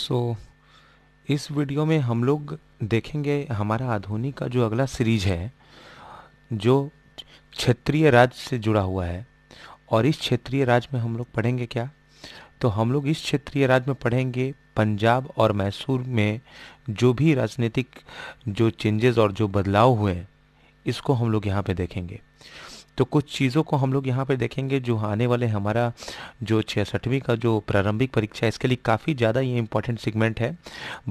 सो so, इस video में हम लोग देखेंगे हमारा आधुनिक का जो अगला सीरीज है जो क्षेत्रीय राज्य से जुड़ा हुआ है और इस क्षेत्रीय राज्य में हम लोग पढ़ेंगे क्या तो हम लोग इस क्षेत्रीय राज्य में पढ़ेंगे पंजाब और मैसूर में जो भी राजनीतिक जो चेंजेस और जो बदलाव हुए हैं इसको हम लोग यहाँ पे देखेंगे तो कुछ चीज़ों को हम लोग यहाँ पर देखेंगे जो आने वाले हमारा जो छियासठवीं का जो प्रारंभिक परीक्षा है इसके लिए काफ़ी ज़्यादा ये इंपॉर्टेंट सेगमेंट है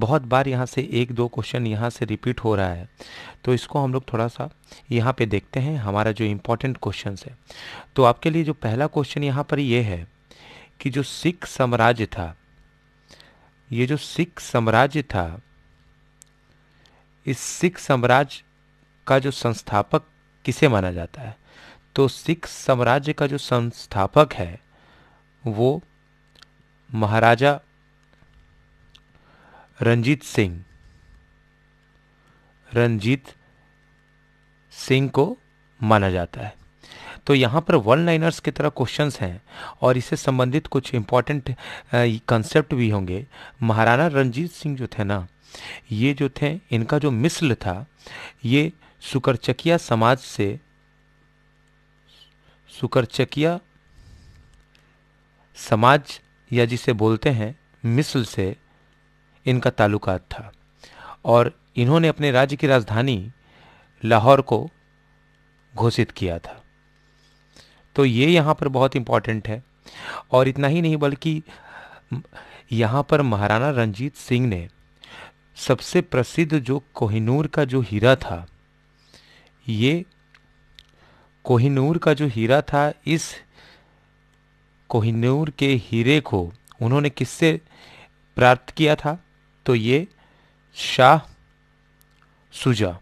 बहुत बार यहाँ से एक दो क्वेश्चन यहाँ से रिपीट हो रहा है तो इसको हम लोग थोड़ा सा यहाँ पे देखते हैं हमारा जो इम्पोर्टेंट क्वेश्चन है तो आपके लिए जो पहला क्वेश्चन यहाँ पर ये है कि जो सिख साम्राज्य था ये जो सिख साम्राज्य था इस सिख साम्राज्य का जो संस्थापक किसे माना जाता है तो सिख साम्राज्य का जो संस्थापक है वो महाराजा रंजीत सिंह रंजीत सिंह को माना जाता है तो यहाँ पर वन लाइनर्स की तरह क्वेश्चंस हैं और इससे संबंधित कुछ इम्पॉर्टेंट कंसेप्ट भी होंगे महाराणा रंजीत सिंह जो थे ना ये जो थे इनका जो मिसल था ये सुकरचकिया समाज से सुकरचकिया समाज या जिसे बोलते हैं मिस्र से इनका ताल्लुकात था और इन्होंने अपने राज्य की राजधानी लाहौर को घोषित किया था तो ये यहाँ पर बहुत इम्पॉर्टेंट है और इतना ही नहीं बल्कि यहाँ पर महाराणा रंजीत सिंह ने सबसे प्रसिद्ध जो कोहिनूर का जो हीरा था ये कोहिनूर का जो हीरा था इस कोहिनूर के हीरे को उन्होंने किससे प्राप्त किया था तो ये शाह सुजा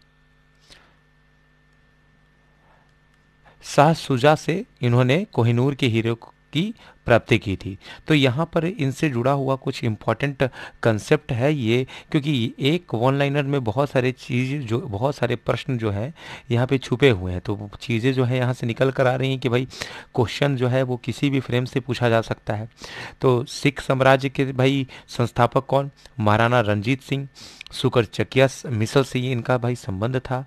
शाह सुजा से इन्होंने कोहिनूर के हीरे की प्राप्ति की थी तो यहाँ पर इनसे जुड़ा हुआ कुछ इम्पॉर्टेंट कंसेप्ट है ये क्योंकि एक वन लाइनर में बहुत सारे चीज़ जो बहुत सारे प्रश्न जो है यहाँ पे छुपे हुए हैं तो चीज़ें जो है यहाँ से निकल कर आ रही हैं कि भाई क्वेश्चन जो है वो किसी भी फ्रेम से पूछा जा सकता है तो सिख साम्राज्य के भाई संस्थापक कौन महाराणा रंजीत सिंह सुकर चकिया मिसल से ये इनका भाई संबंध था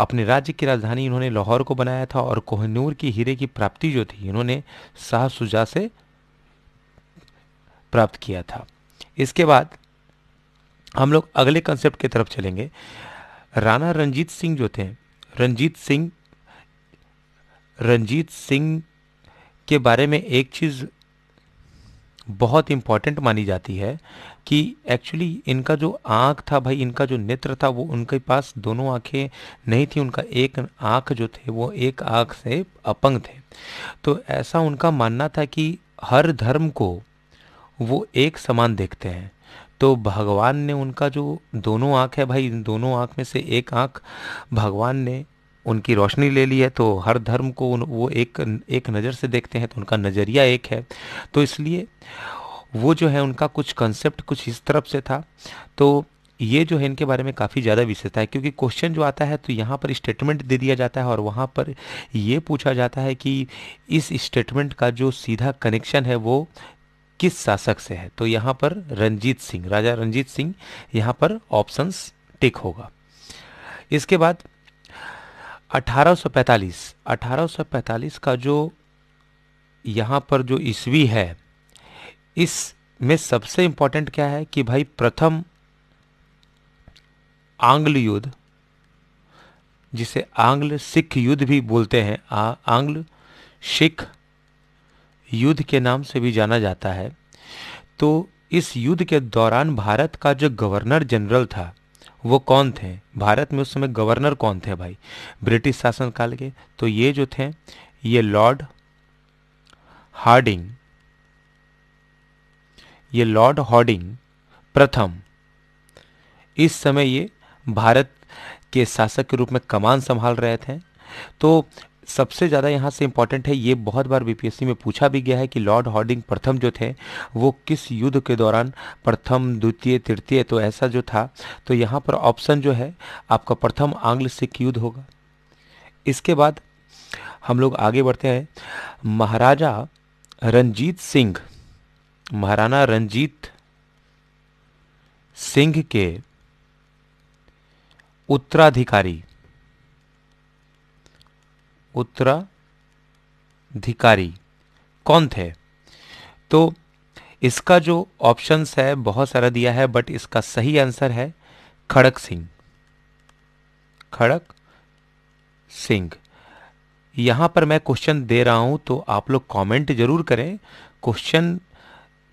अपने राज्य की राजधानी इन्होंने लाहौर को बनाया था और कोहनूर की हीरे की प्राप्ति जो थी इन्होंने शाह सुजा से प्राप्त किया था इसके बाद हम लोग अगले कंसेप्ट की तरफ चलेंगे राणा रंजीत सिंह जो थे रंजीत सिंह रंजीत सिंह के बारे में एक चीज़ बहुत इम्पॉर्टेंट मानी जाती है कि एक्चुअली इनका जो आँख था भाई इनका जो नेत्र था वो उनके पास दोनों आँखें नहीं थी उनका एक आँख जो थे वो एक आँख से अपंग थे तो ऐसा उनका मानना था कि हर धर्म को वो एक समान देखते हैं तो भगवान ने उनका जो दोनों आँख है भाई दोनों आँख में से एक आँख भगवान ने उनकी रोशनी ले ली है तो हर धर्म को उन, वो एक एक नज़र से देखते हैं तो उनका नज़रिया एक है तो इसलिए वो जो है उनका कुछ कंसेप्ट कुछ इस तरफ से था तो ये जो है इनके बारे में काफ़ी ज़्यादा विशेषता है क्योंकि क्वेश्चन जो आता है तो यहाँ पर स्टेटमेंट दे दिया जाता है और वहाँ पर ये पूछा जाता है कि इस स्टेटमेंट का जो सीधा कनेक्शन है वो किस शासक से है तो यहाँ पर रंजीत सिंह राजा रंजीत सिंह यहाँ पर ऑप्शंस टिक होगा इसके बाद 1845 1845 का जो यहाँ पर जो ईस्वी है इस में सबसे इम्पोर्टेंट क्या है कि भाई प्रथम आंग्ल युद्ध जिसे आंग्ल सिख युद्ध भी बोलते हैं आ, आंग्ल सिख युद्ध के नाम से भी जाना जाता है तो इस युद्ध के दौरान भारत का जो गवर्नर जनरल था वो कौन थे भारत में उस समय गवर्नर कौन थे भाई ब्रिटिश काल के तो ये जो थे ये लॉर्ड हार्डिंग ये लॉर्ड हार्डिंग प्रथम इस समय ये भारत के शासक के रूप में कमान संभाल रहे थे तो सबसे ज़्यादा यहाँ से इम्पॉर्टेंट है ये बहुत बार बीपीएससी में पूछा भी गया है कि लॉर्ड हॉर्डिंग प्रथम जो थे वो किस युद्ध के दौरान प्रथम द्वितीय तृतीय तो ऐसा जो था तो यहाँ पर ऑप्शन जो है आपका प्रथम आंग्ल सिख युद्ध होगा इसके बाद हम लोग आगे बढ़ते हैं महाराजा रंजीत सिंह महाराणा रंजीत सिंह के उत्तराधिकारी उत्तराधिकारी कौन थे तो इसका जो ऑप्शंस है बहुत सारा दिया है बट इसका सही आंसर है खड़क सिंह खड़क सिंह यहां पर मैं क्वेश्चन दे रहा हूं तो आप लोग कमेंट जरूर करें क्वेश्चन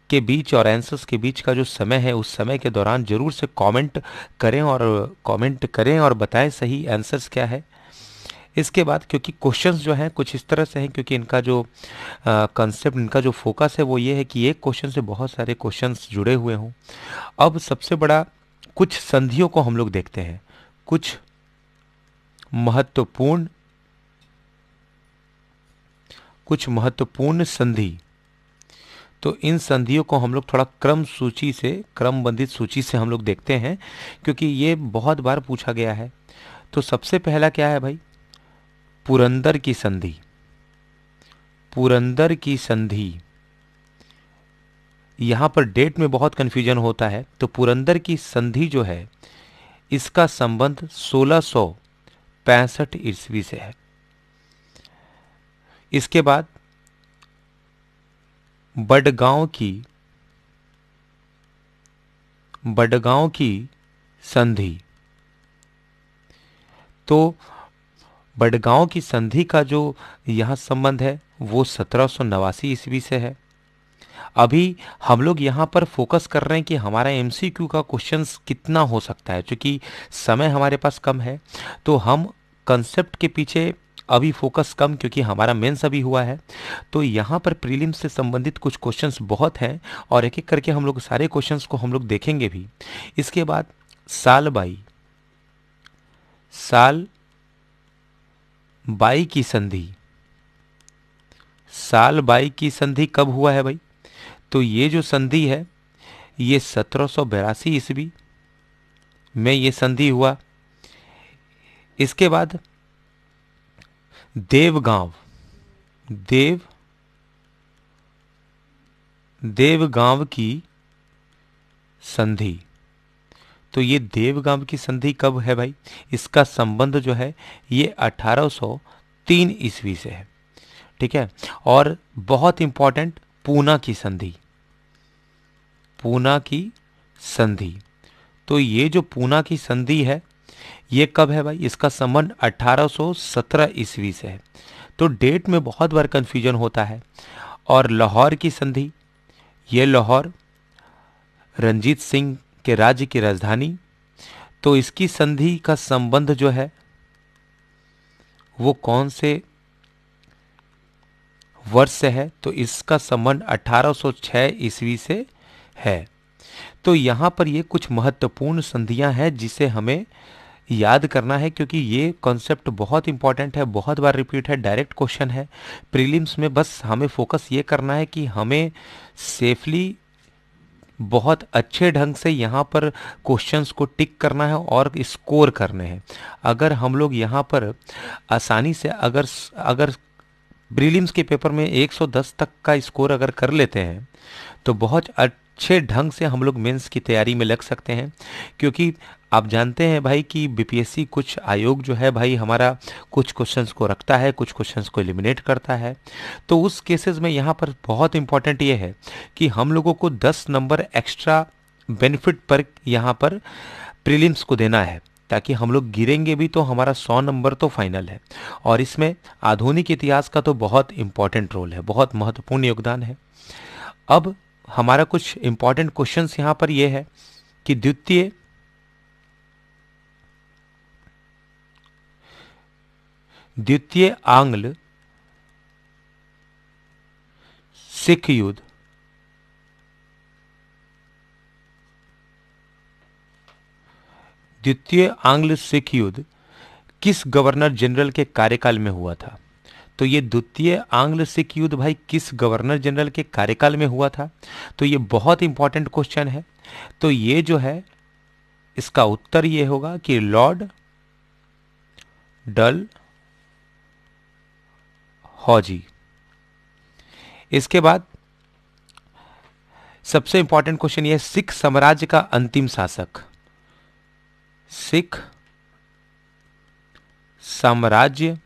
के बीच और आंसर्स के बीच का जो समय है उस समय के दौरान ज़रूर से कमेंट करें और कमेंट करें और बताएं सही आंसर्स क्या है इसके बाद क्योंकि क्वेश्चंस जो हैं कुछ इस तरह से हैं क्योंकि इनका जो कंसेप्ट इनका जो फोकस है वो ये है कि एक क्वेश्चन से बहुत सारे क्वेश्चंस जुड़े हुए हों अब सबसे बड़ा कुछ संधियों को हम लोग देखते हैं कुछ महत्वपूर्ण कुछ महत्वपूर्ण संधि तो इन संधियों को हम लोग थोड़ा क्रम सूची से क्रमबंधित सूची से हम लोग देखते हैं क्योंकि ये बहुत बार पूछा गया है तो सबसे पहला क्या है भाई पुरंदर की संधि पुरंदर की संधि यहां पर डेट में बहुत कंफ्यूजन होता है तो पुरंदर की संधि जो है इसका संबंध सोलह सौ पैंसठ ईस्वी से है इसके बाद बडगांव की बडगांव की संधि तो बडगांव की संधि का जो यहाँ संबंध है वो सत्रह सौ नवासी ईस्वी से है अभी हम लोग यहाँ पर फोकस कर रहे हैं कि हमारा एम का क्वेश्चन कितना हो सकता है क्योंकि समय हमारे पास कम है तो हम कंसेप्ट के पीछे अभी फोकस कम क्योंकि हमारा मेंस अभी हुआ है तो यहाँ पर प्रीलिम से संबंधित कुछ क्वेश्चंस बहुत हैं और एक एक करके हम लोग सारे क्वेश्चंस को हम लोग देखेंगे भी इसके बाद साल बाई साल बाई की संधि साल बाई की संधि कब हुआ है भाई तो ये जो संधि है ये सत्रह सौ बयासी ईस्वी में ये संधि हुआ इसके बाद देवगांव देव देवगांव की संधि तो ये देवगाम की संधि कब है भाई इसका संबंध जो है ये 1803 ईस्वी से है ठीक है और बहुत इंपॉर्टेंट पूना की संधि पूना की संधि तो ये जो पूना की संधि है ये कब है भाई इसका संबंध 1817 ईस्वी से है तो डेट में बहुत बार कंफ्यूजन होता है और लाहौर की संधि ये लाहौर रंजीत सिंह के राज्य की राजधानी तो इसकी संधि का संबंध जो है वो कौन से वर्ष से है तो इसका संबंध 1806 ईस्वी से है तो यहां पर ये कुछ महत्वपूर्ण संधियां हैं जिसे हमें याद करना है क्योंकि ये कॉन्सेप्ट बहुत इंपॉर्टेंट है बहुत बार रिपीट है डायरेक्ट क्वेश्चन है प्रीलिम्स में बस हमें फोकस ये करना है कि हमें सेफली बहुत अच्छे ढंग से यहाँ पर क्वेश्चंस को टिक करना है और स्कोर करने हैं अगर हम लोग यहाँ पर आसानी से अगर अगर ब्रिलियम्स के पेपर में 110 तक का स्कोर अगर कर लेते हैं तो बहुत अच्छे ढंग से हम लोग मेंस की तैयारी में लग सकते हैं क्योंकि आप जानते हैं भाई कि बीपीएससी कुछ आयोग जो है भाई हमारा कुछ क्वेश्चंस को रखता है कुछ क्वेश्चंस को एलिमिनेट करता है तो उस केसेस में यहाँ पर बहुत इंपॉर्टेंट ये है कि हम लोगों को 10 नंबर एक्स्ट्रा बेनिफिट पर यहाँ पर प्रीलिम्स को देना है ताकि हम लोग गिरेंगे भी तो हमारा सौ नंबर तो फाइनल है और इसमें आधुनिक इतिहास का तो बहुत इम्पॉर्टेंट रोल है बहुत महत्वपूर्ण योगदान है अब हमारा कुछ इंपॉर्टेंट क्वेश्चंस यहां पर यह है कि द्वितीय द्वितीय आंग्ल सिख युद्ध द्वितीय आंग्ल सिख युद्ध किस गवर्नर जनरल के कार्यकाल में हुआ था तो ये द्वितीय आंग्ल सिख युद्ध भाई किस गवर्नर जनरल के कार्यकाल में हुआ था तो ये बहुत इंपॉर्टेंट क्वेश्चन है तो ये जो है इसका उत्तर ये होगा कि लॉर्ड डल हॉजी इसके बाद सबसे इंपॉर्टेंट क्वेश्चन यह सिख साम्राज्य का अंतिम शासक सिख साम्राज्य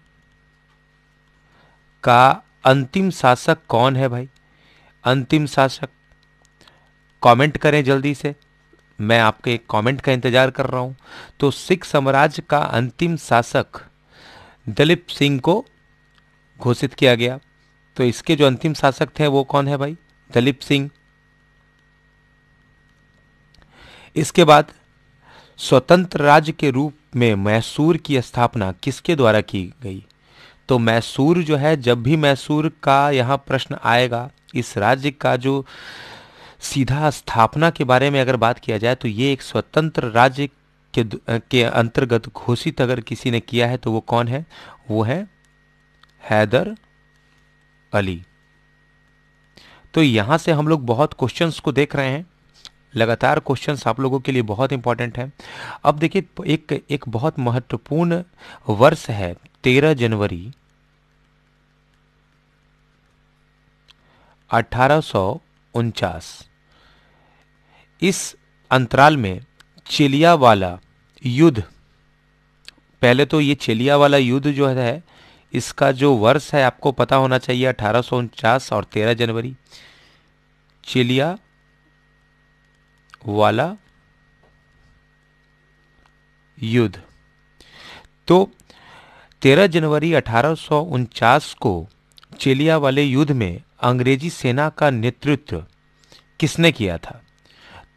का अंतिम शासक कौन है भाई अंतिम शासक कमेंट करें जल्दी से मैं आपके कमेंट का इंतज़ार कर रहा हूं तो सिख साम्राज्य का अंतिम शासक दिलीप सिंह को घोषित किया गया तो इसके जो अंतिम शासक थे वो कौन है भाई दिलीप सिंह इसके बाद स्वतंत्र राज्य के रूप में मैसूर की स्थापना किसके द्वारा की गई तो मैसूर जो है जब भी मैसूर का यहाँ प्रश्न आएगा इस राज्य का जो सीधा स्थापना के बारे में अगर बात किया जाए तो ये एक स्वतंत्र राज्य के के अंतर्गत घोषित अगर किसी ने किया है तो वो कौन है वो है हैदर अली तो यहां से हम लोग बहुत क्वेश्चंस को देख रहे हैं लगातार क्वेश्चन आप लोगों के लिए बहुत इंपॉर्टेंट हैं अब देखिए एक एक बहुत महत्वपूर्ण वर्ष है तेरह जनवरी अठारह इस अंतराल में चेलिया वाला युद्ध पहले तो ये चेलिया वाला युद्ध जो है इसका जो वर्ष है आपको पता होना चाहिए अठारह और 13 जनवरी चेलिया वाला युद्ध तो 13 जनवरी अठारह को चेलिया वाले युद्ध में अंग्रेजी सेना का नेतृत्व किसने किया था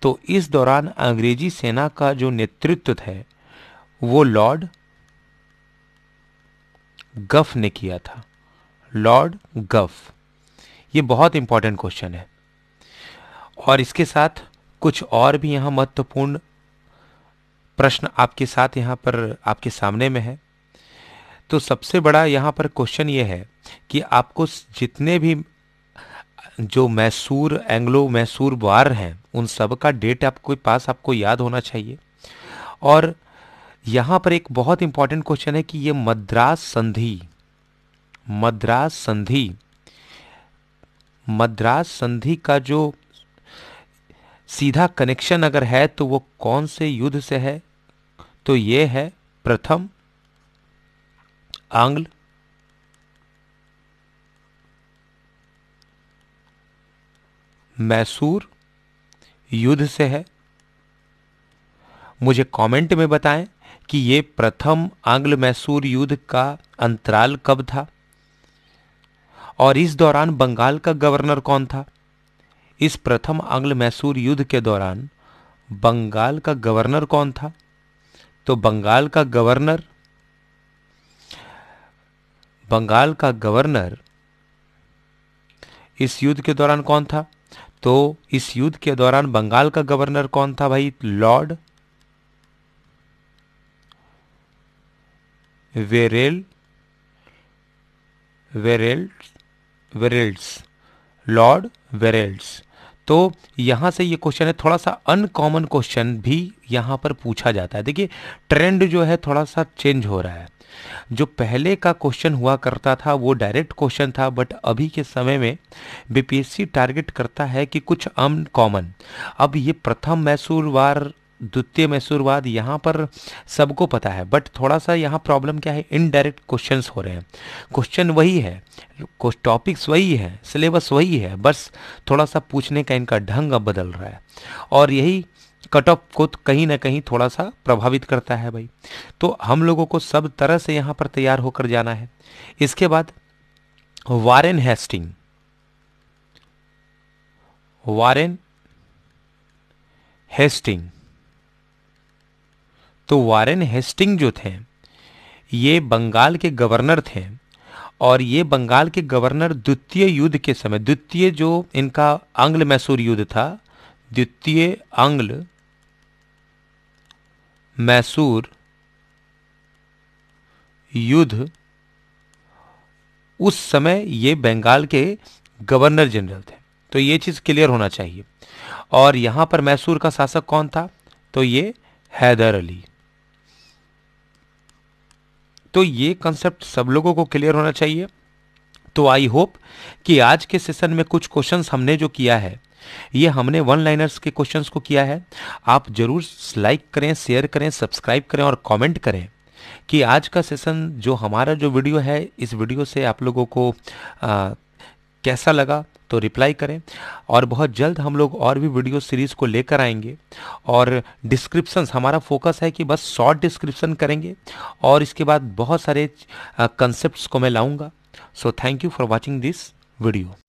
तो इस दौरान अंग्रेजी सेना का जो नेतृत्व है वो लॉर्ड गफ ने किया था लॉर्ड गफ ये बहुत इंपॉर्टेंट क्वेश्चन है और इसके साथ कुछ और भी यहां महत्वपूर्ण प्रश्न आपके साथ यहां पर आपके सामने में है तो सबसे बड़ा यहां पर क्वेश्चन यह है कि आपको जितने भी जो मैसूर एंग्लो मैसूर वार हैं उन सब का डेट आपके पास आपको याद होना चाहिए और यहां पर एक बहुत इंपॉर्टेंट क्वेश्चन है कि ये मद्रास संधि मद्रास संधि मद्रास संधि का जो सीधा कनेक्शन अगर है तो वो कौन से युद्ध से है तो ये है प्रथम आंग्ल मैसूर युद्ध से है मुझे कमेंट में बताएं कि ये प्रथम आंग्ल मैसूर युद्ध का अंतराल कब था और इस दौरान बंगाल का गवर्नर कौन था इस प्रथम अंग्ल मैसूर युद्ध के दौरान बंगाल का गवर्नर कौन था तो बंगाल का गवर्नर बंगाल का गवर्नर इस युद्ध के दौरान कौन था तो इस युद्ध के दौरान बंगाल का गवर्नर कौन था भाई लॉर्ड वेरेल वेरेल्ड वेरेल्ड्स लॉर्ड वेरेल्ड्स तो यहाँ से ये क्वेश्चन है थोड़ा सा अनकॉमन क्वेश्चन भी यहाँ पर पूछा जाता है देखिए ट्रेंड जो है थोड़ा सा चेंज हो रहा है जो पहले का क्वेश्चन हुआ करता था वो डायरेक्ट क्वेश्चन था बट अभी के समय में बीपीएससी टारगेट करता है कि कुछ अनकॉमन अब ये प्रथम वार द्वितीय मैसूरवाद यहाँ पर सबको पता है बट थोड़ा सा यहाँ प्रॉब्लम क्या है इनडायरेक्ट क्वेश्चन हो रहे हैं क्वेश्चन वही है कुछ टॉपिक्स वही है सिलेबस वही है बस थोड़ा सा पूछने का इनका ढंग अब बदल रहा है और यही कट ऑफ को तो कहीं ना कहीं थोड़ा सा प्रभावित करता है भाई तो हम लोगों को सब तरह से यहाँ पर तैयार होकर जाना है इसके बाद वारेन हेस्टिंग वारेन हेस्टिंग तो वारेन हेस्टिंग जो थे ये बंगाल के गवर्नर थे और ये बंगाल के गवर्नर द्वितीय युद्ध के समय द्वितीय जो इनका आंग्ल मैसूर युद्ध था द्वितीय आंग्ल मैसूर युद्ध उस समय ये बंगाल के गवर्नर जनरल थे तो ये चीज़ क्लियर होना चाहिए और यहां पर मैसूर का शासक कौन था तो ये हैदर अली तो ये कंसेप्ट सब लोगों को क्लियर होना चाहिए तो आई होप कि आज के सेशन में कुछ क्वेश्चंस हमने जो किया है ये हमने वन लाइनर्स के क्वेश्चंस को किया है आप जरूर लाइक करें शेयर करें सब्सक्राइब करें और कमेंट करें कि आज का सेशन जो हमारा जो वीडियो है इस वीडियो से आप लोगों को आ, कैसा लगा तो रिप्लाई करें और बहुत जल्द हम लोग और भी वीडियो सीरीज़ को लेकर आएंगे और डिस्क्रिप्शंस हमारा फोकस है कि बस शॉर्ट डिस्क्रिप्शन करेंगे और इसके बाद बहुत सारे कंसेप्ट को मैं लाऊँगा so thank you for watching this video